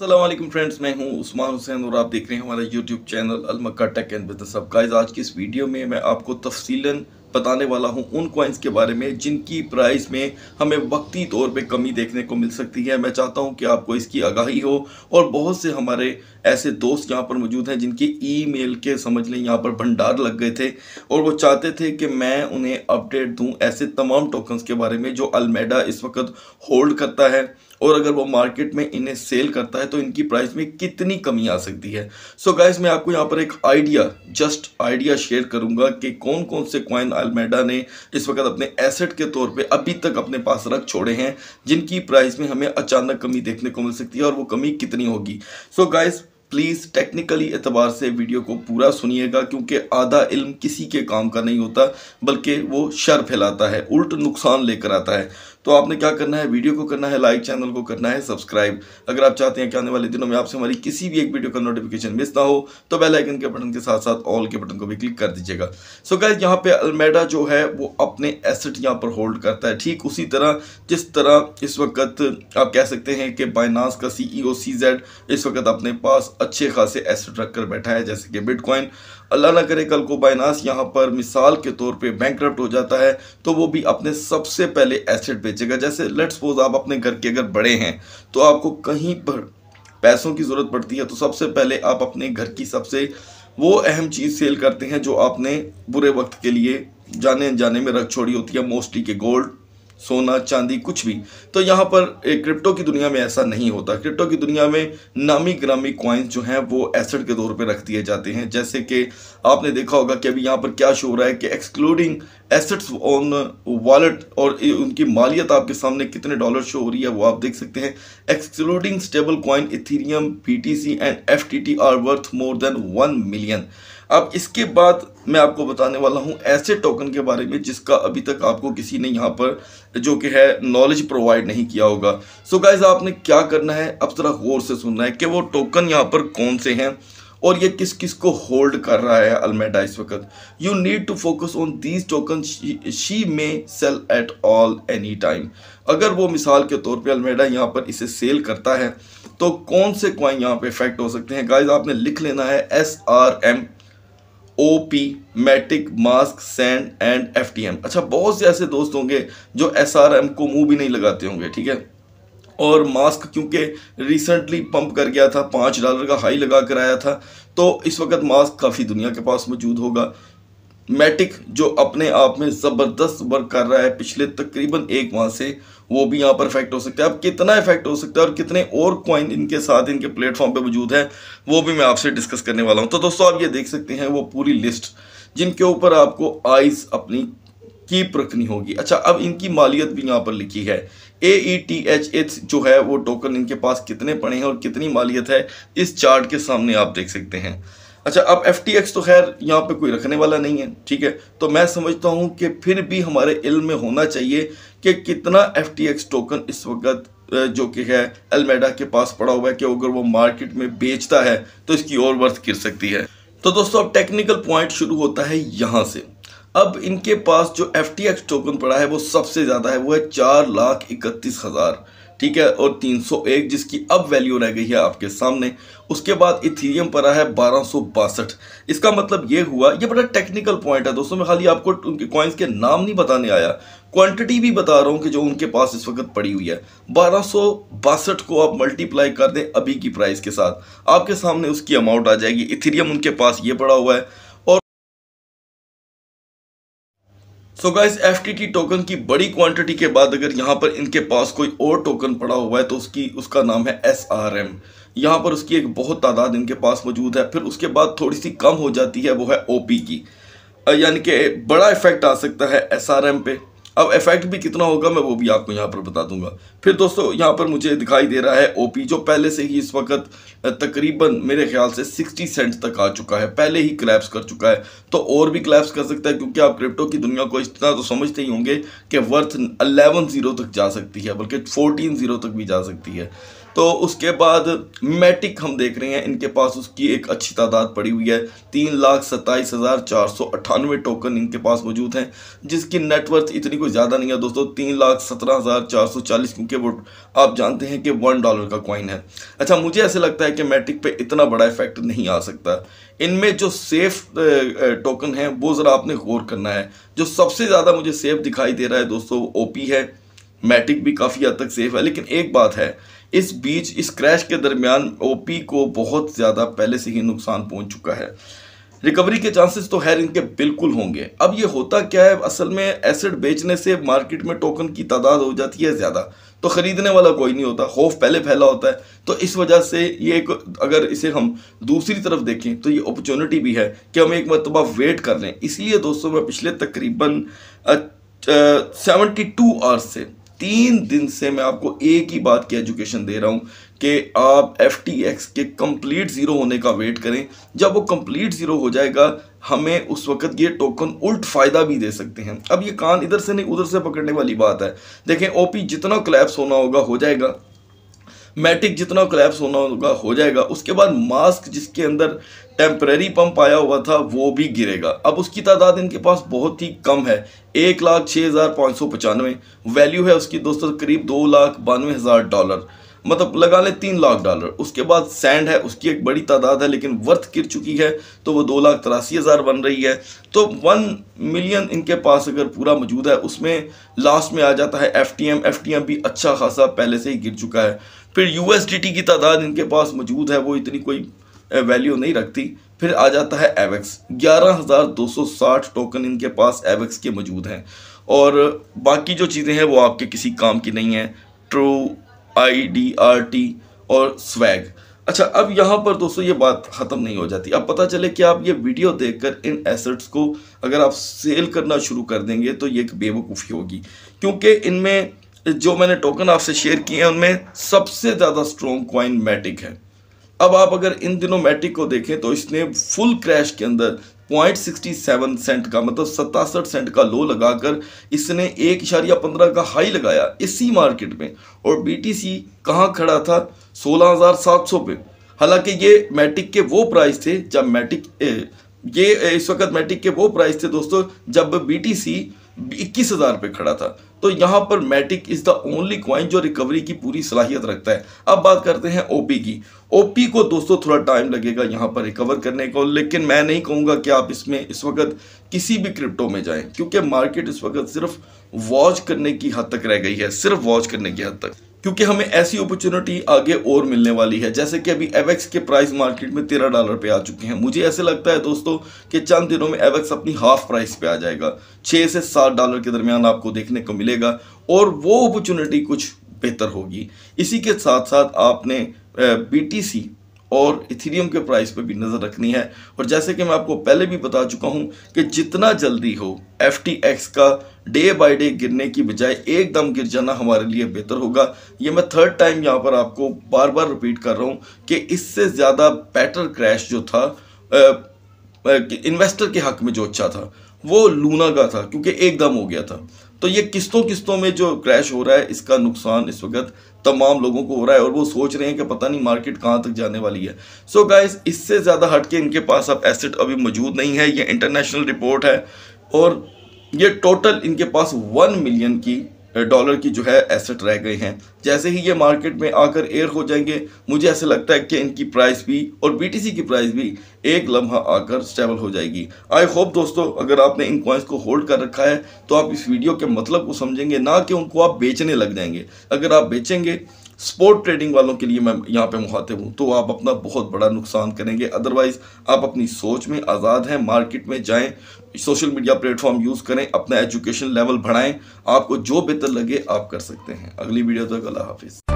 Aslam friends मैं हूं उस्मान हुसैन और आप देख रहे हैं हमारा यूट्यूब चैनल अलमक्का टेक एंड बिजनेस अब गाइज आज की इस वीडियो में मैं आपको तफसीला बताने वाला हूं उन कॉइन्स के बारे में जिनकी प्राइस में हमें वक्ती तौर पे कमी देखने को मिल सकती है मैं चाहता हूं कि आपको इसकी आगाही हो और बहुत से हमारे ऐसे दोस्त यहाँ पर मौजूद हैं जिनके ईमेल के समझ लें यहाँ पर भंडार लग गए थे और वो चाहते थे कि मैं उन्हें अपडेट दूँ ऐसे तमाम टोकन्स के बारे में जो अलमेडा इस वक्त होल्ड करता है और अगर वो मार्केट में इन्हें सेल करता है तो इनकी प्राइस में कितनी कमी आ सकती है सो so गाइज मैं आपको यहाँ पर एक आइडिया जस्ट आइडिया शेयर करूँगा कि कौन कौन से क्वाइन अल्मेडा ने इस वक्त अपने एसेट के तौर पर अभी तक अपने पास रख छोड़े हैं जिनकी प्राइस में हमें अचानक कमी देखने को मिल सकती है और वो कमी कितनी होगी so so guys please technically एतबार से वीडियो को पूरा सुनिएगा क्योंकि आधा इल्म किसी के काम का नहीं होता बल्कि वो शर फैलाता है उल्ट नुकसान लेकर आता है तो आपने क्या करना है वीडियो को करना है लाइक चैनल को करना है सब्सक्राइब अगर आप चाहते हैं कि आने वाले दिनों में आपसे हमारी किसी भी एक वीडियो का नोटिफिकेशन मिस ना हो तो बेल आइकन के बटन के साथ साथ ऑल के बटन को भी क्लिक कर दीजिएगा सो गाइज यहाँ पे अलमेडा जो है वो अपने एसेट यहाँ पर होल्ड करता है ठीक उसी तरह जिस तरह इस वक्त आप कह सकते हैं कि बाइनास का सी ई e इस वक्त अपने पास अच्छे खासे एसेट रख कर बैठा है जैसे कि बिटकॉइन अल्लाह ना करे कल को बाइनास यहाँ पर मिसाल के तौर पे बैंक हो जाता है तो वो भी अपने सबसे पहले एसेट बेचेगा जैसे लेट सपोज आप अपने घर के अगर बड़े हैं तो आपको कहीं पर पैसों की ज़रूरत पड़ती है तो सबसे पहले आप अपने घर की सबसे वो अहम चीज़ सेल करते हैं जो आपने बुरे वक्त के लिए जाने अनजाने में रख छोड़ी होती है मोस्टली के गोल्ड सोना चांदी कुछ भी तो यहाँ पर क्रिप्टो की दुनिया में ऐसा नहीं होता क्रिप्टो की दुनिया में नामी ग्रामी कॉइन्स जो हैं वो एसेट के तौर पे रख दिए जाते हैं जैसे कि आपने देखा होगा कि अभी यहाँ पर क्या शो हो रहा है कि एक्सक्लूडिंग एसेट्स ऑन वॉलेट और उनकी मालियत आपके सामने कितने डॉलर शो हो रही है वो आप देख सकते हैं excluding stable coin Ethereum P and F T R worth more than one million अब इसके बाद मैं आपको बताने वाला हूँ ऐसे टोकन के बारे में जिसका अभी तक आपको किसी ने यहाँ पर जो कि है नॉलेज प्रोवाइड नहीं किया होगा सो so गाइज आपने क्या करना है अब ज़रा गौर से सुनना है कि वो टोकन यहाँ पर कौन से हैं और ये किस किस को होल्ड कर रहा है अलमेडा इस वक्त you need to focus on these token she may sell at all any time अगर वो मिसाल के तौर पे अलमेडा यहाँ पर इसे सेल करता है तो कौन से क्वाइन यहाँ पे इफेक्ट हो सकते हैं गाइज आपने लिख लेना है S R M OP Matic mask sand and FTM अच्छा बहुत से ऐसे दोस्त होंगे जो एसआरएम को मुंह भी नहीं लगाते होंगे ठीक है और मास्क क्योंकि रिसेंटली पंप कर गया था पाँच डॉलर का हाई लगा कर आया था तो इस वक्त मास्क काफ़ी दुनिया के पास मौजूद होगा मैटिक जो अपने आप में ज़बरदस्त वर्क कर रहा है पिछले तकरीबन एक माह से वो भी यहाँ पर इफेक्ट हो सकता है अब कितना इफेक्ट हो सकता है और कितने और कॉइन इनके साथ इनके प्लेटफॉर्म पे मौजूद है वो भी मैं आपसे डिस्कस करने वाला हूँ तो दोस्तों आप ये देख सकते हैं वो पूरी लिस्ट जिनके ऊपर आपको आइज अपनी कीप रखनी होगी अच्छा अब इनकी मालियत भी यहाँ पर लिखी है A E T H H जो है वो टोकन इनके पास कितने पड़े हैं और कितनी मालियत है इस चार्ट के सामने आप देख सकते हैं अच्छा अब एफ तो खैर यहाँ पे कोई रखने वाला नहीं है ठीक है तो मैं समझता हूँ कि फिर भी हमारे इल्म में होना चाहिए कि कितना एफ टोकन इस वक्त जो कि है अलमेडा के पास पड़ा हुआ है कि अगर वो मार्केट में बेचता है तो इसकी और वर्थ गिर सकती है तो दोस्तों अब टेक्निकल पॉइंट शुरू होता है यहाँ से अब इनके पास जो एफ टोकन पड़ा है वो सबसे ज़्यादा है वो है चार लाख इकतीस हज़ार ठीक है और 301 जिसकी अब वैल्यू रह गई है आपके सामने उसके बाद इथीरियम पर है बारह इसका मतलब ये हुआ ये बड़ा टेक्निकल पॉइंट है दोस्तों मैं खाली आपको उनके कॉइन्स के नाम नहीं बताने आया क्वांटिटी भी बता रहा हूँ कि जो उनके पास इस वक्त पड़ी हुई है बारह को आप मल्टीप्लाई कर दें अभी की प्राइस के साथ आपके सामने उसकी अमाउंट आ जाएगी इथीरियम उनके पास ये पड़ा हुआ है सो गाइज एफ टोकन की बड़ी क्वांटिटी के बाद अगर यहाँ पर इनके पास कोई और टोकन पड़ा हुआ है तो उसकी उसका नाम है एस आर एम यहाँ पर उसकी एक बहुत तादाद इनके पास मौजूद है फिर उसके बाद थोड़ी सी कम हो जाती है वो है ओ पी की यानी कि बड़ा इफेक्ट आ सकता है एस आर एम पे अब इफेक्ट भी कितना होगा मैं वो भी आपको यहाँ पर बता दूंगा फिर दोस्तों यहाँ पर मुझे दिखाई दे रहा है ओपी जो पहले से ही इस वक्त तकरीबन मेरे ख्याल से 60 सेंट तक आ चुका है पहले ही क्लैप्स कर चुका है तो और भी क्लैप्स कर सकता है क्योंकि आप क्रिप्टो की दुनिया को इतना तो समझते ही होंगे कि वर्थ अलेवन जीरो तक जा सकती है बल्कि फोर्टीन जीरो तक भी जा सकती है तो उसके बाद मैटिक हम देख रहे हैं इनके पास उसकी एक अच्छी तादाद पड़ी हुई है तीन लाख सत्ताईस हज़ार चार सौ अट्ठानवे टोकन इनके पास मौजूद हैं जिसकी नेटवर्थ इतनी कोई ज़्यादा नहीं है दोस्तों तीन लाख सत्रह हज़ार चार सौ चालीस क्योंकि वो आप जानते हैं कि वन डॉलर का कॉइन है अच्छा मुझे ऐसे लगता है कि मैटिक पर इतना बड़ा इफेक्ट नहीं आ सकता इनमें जो सेफ टोकन है वो ज़रा आपने गौर करना है जो सबसे ज़्यादा मुझे सेफ दिखाई दे रहा है दोस्तों वो पी है मैटिक भी काफ़ी हद तक सेफ है लेकिन एक बात है इस बीच इस क्रैश के दरमियान ओपी को बहुत ज़्यादा पहले से ही नुकसान पहुंच चुका है रिकवरी के चांसेस तो खैर इनके बिल्कुल होंगे अब ये होता क्या है असल में एसेट बेचने से मार्केट में टोकन की तादाद हो जाती है ज़्यादा तो ख़रीदने वाला कोई नहीं होता खौफ पहले फैला होता है तो इस वजह से ये एक अगर इसे हम दूसरी तरफ देखें तो ये अपॉर्चुनिटी भी है कि हम एक मरतबा वेट कर लें इसलिए दोस्तों मैं पिछले तकरीबन सेवेंटी टू आवर्स से तीन दिन से मैं आपको एक ही बात की एजुकेशन दे रहा हूँ कि आप एफ के कंप्लीट ज़ीरो होने का वेट करें जब वो कंप्लीट ज़ीरो हो जाएगा हमें उस वक्त ये टोकन उल्ट फ़ायदा भी दे सकते हैं अब ये कान इधर से नहीं उधर से पकड़ने वाली बात है देखें ओपी जितना क्लैप्स होना होगा हो जाएगा मैटिक जितना क्लैप्स होना होगा हो जाएगा उसके बाद मास्क जिसके अंदर टेम्प्रेरी पंप आया हुआ था वो भी गिरेगा अब उसकी तादाद इनके पास बहुत ही कम है एक लाख छः हज़ार पाँच सौ पचानवे वैल्यू है उसकी दोस्तों करीब दो लाख बानवे हज़ार डॉलर मतलब लगा लें तीन लाख डॉलर उसके बाद सैंड है उसकी एक बड़ी तादाद है लेकिन वर्थ गिर चुकी है तो वो दो लाख तिरासी हज़ार बन रही है तो वन मिलियन इनके पास अगर पूरा मौजूद है उसमें लास्ट में आ जाता है F T M F T M भी अच्छा खासा पहले से ही गिर चुका है फिर यू की तादाद इनके पास मौजूद है वो इतनी कोई वैल्यू नहीं रखती फिर आ जाता है एवेक्स 11,260 टोकन इनके पास एवेक्स के मौजूद हैं और बाकी जो चीज़ें हैं वो आपके किसी काम की नहीं हैं true I D R T और स्वैग अच्छा अब यहाँ पर दोस्तों ये बात ख़त्म नहीं हो जाती अब पता चले कि आप ये वीडियो देखकर इन एसेट्स को अगर आप सेल करना शुरू कर देंगे तो ये एक बेवकूफ़ी होगी क्योंकि इनमें जो मैंने टोकन आपसे शेयर किए हैं उनमें सबसे ज़्यादा स्ट्रॉन्ग क्वाइन मैटिक है अब आप अगर इन दिनों मैटिक को देखें तो इसने फुल क्रैश के अंदर पॉइंट सिक्सटी सेवन सेंट का मतलब सतासठ सेंट का लो लगाकर इसने एक इशारिया पंद्रह का हाई लगाया इसी मार्केट में और बीटीसी कहाँ खड़ा था सोलह हज़ार सात सौ पे हालांकि ये मैटिक के वो प्राइस थे जब मैटिक ये इस वक्त मैटिक के वो प्राइस थे दोस्तों जब बीटीसी इक्कीस हज़ार पे खड़ा था तो यहाँ पर Matic is the only coin जो रिकवरी की पूरी सलाहियत रखता है अब बात करते हैं ओपी की ओपी को दोस्तों थोड़ा टाइम लगेगा यहाँ पर रिकवर करने को लेकिन मैं नहीं कहूंगा कि आप इसमें इस वक्त किसी भी क्रिप्टो में जाएं क्योंकि मार्केट इस वक्त सिर्फ वॉच करने की हद तक रह गई है सिर्फ वॉच करने की हद तक क्योंकि हमें ऐसी अपॉर्चुनिटी आगे और मिलने वाली है जैसे कि अभी एवेक्स के प्राइस मार्केट में तेरह डॉलर पे आ चुके हैं मुझे ऐसे लगता है दोस्तों कि चंद दिनों में एवेक्स अपनी हाफ प्राइस पे आ जाएगा छः से सात डॉलर के दरमियान आपको देखने को मिलेगा और वो अपॉर्चुनिटी कुछ बेहतर होगी इसी के साथ साथ आपने बी टी सी और इथीरियम के प्राइस पर भी नज़र रखनी है और जैसे कि मैं आपको पहले भी बता चुका हूँ कि जितना जल्दी हो एफ का डे बाय डे गिरने की बजाय एकदम गिर जाना हमारे लिए बेहतर होगा ये मैं थर्ड टाइम यहाँ पर आपको बार बार रिपीट कर रहा हूँ कि इससे ज़्यादा बेटर क्रैश जो था इन्वेस्टर के हक में जो अच्छा था वो लूना का था क्योंकि एकदम हो गया था तो ये किस्तों किस्तों में जो क्रैश हो रहा है इसका नुकसान इस वक्त तमाम लोगों को हो रहा है और वो सोच रहे हैं कि पता नहीं मार्केट कहाँ तक जाने वाली है सो so गाइज इससे ज़्यादा हट के इनके पास अब एसेट अभी मौजूद नहीं है ये इंटरनेशनल रिपोर्ट है और ये टोटल इनके पास वन मिलियन की डॉलर की जो है एसेट रह गए हैं जैसे ही ये मार्केट में आकर एयर हो जाएंगे मुझे ऐसा लगता है कि इनकी प्राइस भी और बीटीसी की प्राइस भी एक लम्हा आकर स्टेबल हो जाएगी आई होप दोस्तों अगर आपने इन कॉइन्स को होल्ड कर रखा है तो आप इस वीडियो के मतलब को समझेंगे ना कि उनको आप बेचने लग जाएंगे अगर आप बेचेंगे स्पोर्ट ट्रेडिंग वालों के लिए मैं यहाँ पे मुखातिब हूँ तो आप अपना बहुत बड़ा नुकसान करेंगे अदरवाइज़ आप अपनी सोच में आज़ाद हैं मार्केट में जाएं सोशल मीडिया प्लेटफॉर्म यूज़ करें अपना एजुकेशन लेवल बढ़ाएं आपको जो बेहतर लगे आप कर सकते हैं अगली वीडियो तक अल्लाह हाफिज़